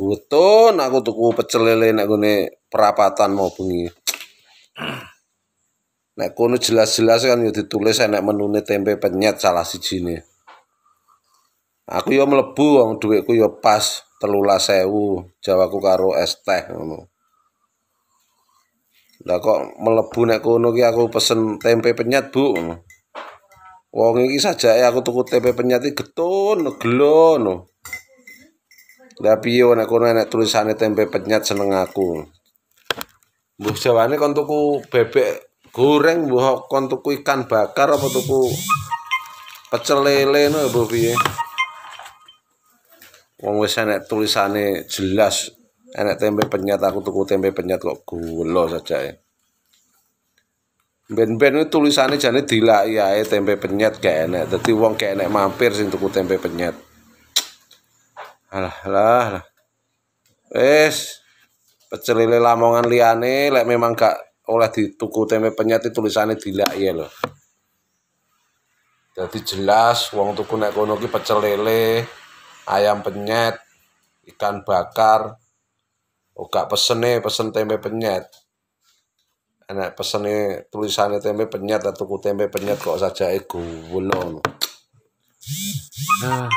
buton aku tuku pecel lele nek gone perapatan mau bengi nek kono jelas-jelas kan ya ditulis enek menune tempe penyet salah siji ne aku ya mlebu wong dhuwitku ya pas telulas sewu jawaku karo es teh ngono lah kok mlebu nek kono ki aku pesen tempe penyet bu wong iki saja aku tuku tempe penyet getun gelo no. Tapi yo nek kono enek tulisane tempe penyet seneng aku. Mbuh jawane kon tuku bebek goreng mbuh kon tuku ikan bakar apa tuku pecel lele no mbuh piye. Wong wis enek tulisane jelas enek tempe penyet aku tuku tempe penyet kok gula saja ya. Ben-ben tulisannya jadi dilak ya tempe penyet kayak enak tapi uang kayak enak mampir sih tuku tempe penyet alah lah alah. wes pecelile lamongan liane lek memang gak oleh di tuku tempe penyet tulisannya tidak ya loh jadi jelas uang tuku naik konoki ki pecel ayam penyet ikan bakar uga oh, pesene pesen tempe penyet enak pesene tulisannya tempe penyet atau tuku tempe penyet kok saja ego belum nah